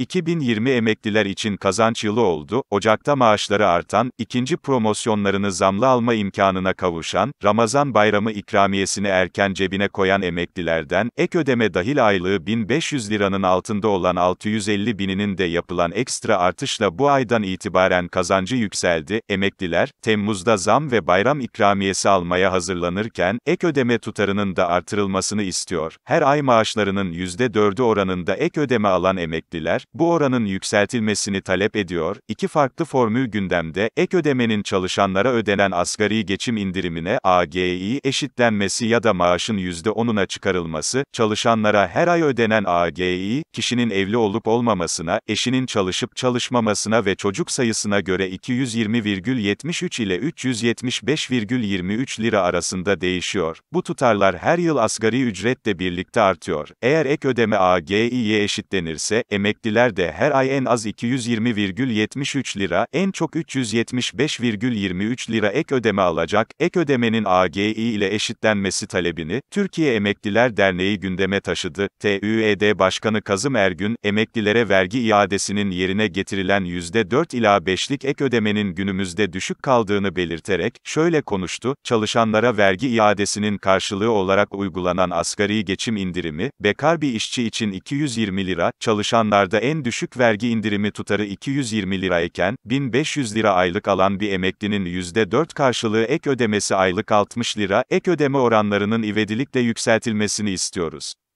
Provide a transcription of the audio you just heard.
2020 emekliler için kazanç yılı oldu, Ocak'ta maaşları artan, ikinci promosyonlarını zamlı alma imkanına kavuşan, Ramazan bayramı ikramiyesini erken cebine koyan emeklilerden, ek ödeme dahil aylığı 1500 liranın altında olan 650 bininin de yapılan ekstra artışla bu aydan itibaren kazancı yükseldi, emekliler, Temmuz'da zam ve bayram ikramiyesi almaya hazırlanırken, ek ödeme tutarının da artırılmasını istiyor, her ay maaşlarının %4'ü oranında ek ödeme alan emekliler, bu oranın yükseltilmesini talep ediyor. İki farklı formül gündemde, ek ödemenin çalışanlara ödenen asgari geçim indirimine AGI eşitlenmesi ya da maaşın %10'una çıkarılması, çalışanlara her ay ödenen AGI, kişinin evli olup olmamasına, eşinin çalışıp çalışmamasına ve çocuk sayısına göre 220,73 ile 375,23 lira arasında değişiyor. Bu tutarlar her yıl asgari ücretle birlikte artıyor. Eğer ek ödeme AGI'ye eşitlenirse, emekliler emekliler her ay en az 220,73 lira, en çok 375,23 lira ek ödeme alacak. Ek ödemenin AGI ile eşitlenmesi talebini Türkiye Emekliler Derneği gündeme taşıdı. TÜED Başkanı Kazım Ergün, emeklilere vergi iadesinin yerine getirilen %4 ila 5'lik ek ödemenin günümüzde düşük kaldığını belirterek şöyle konuştu. Çalışanlara vergi iadesinin karşılığı olarak uygulanan asgari geçim indirimi, bekar bir işçi için 220 lira, çalışanlarda en en düşük vergi indirimi tutarı 220 lira iken, 1500 lira aylık alan bir emeklinin %4 karşılığı ek ödemesi aylık 60 lira, ek ödeme oranlarının ivedilikle yükseltilmesini istiyoruz.